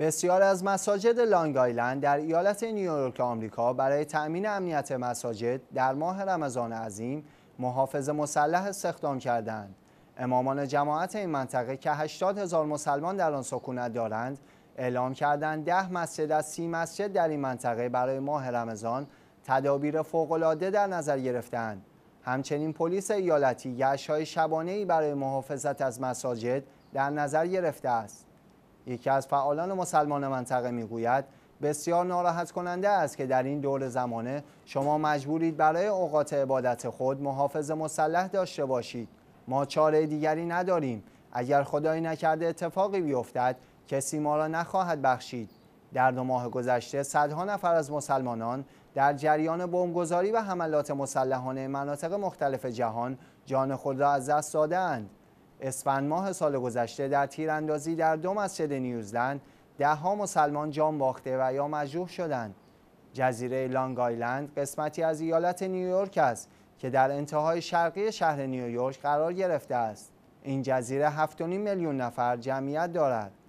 بسیار از مساجد لانگ آیلند در ایالت نیویورک آمریکا برای تأمین امنیت مساجد در ماه رمضان عظیم محافظ مسلح استخدام کردند. امامان جماعت این منطقه که 80 هزار مسلمان در آن سکونت دارند اعلام کردند ده مسجد از سی مسجد در این منطقه برای ماه رمضان تدابیر فوقالعاده در نظر گرفتند. همچنین پلیس ایالتی شبانه ای برای محافظت از مساجد در نظر گرفته است. یکی از فعالان مسلمان منطقه میگوید بسیار ناراحت کننده است که در این دور زمانه شما مجبورید برای اوقات عبادت خود محافظ مسلح داشته باشید ما چاره دیگری نداریم اگر خدایی نکرده اتفاقی بیفتد کسی ما را نخواهد بخشید در دو ماه گذشته صدها نفر از مسلمانان در جریان بمبگذاری و حملات مسلحانه مناطق مختلف جهان جان خود را از دست دادند اسفند ماه سال گذشته در تیراندازی در دو مسجد نیوزلند دهها مسلمان جان باخته و یا مجروح شدند جزیره لانگ آیلند قسمتی از ایالت نیویورک است که در انتهای شرقی شهر نیویورک قرار گرفته است این جزیره 7.5 میلیون نفر جمعیت دارد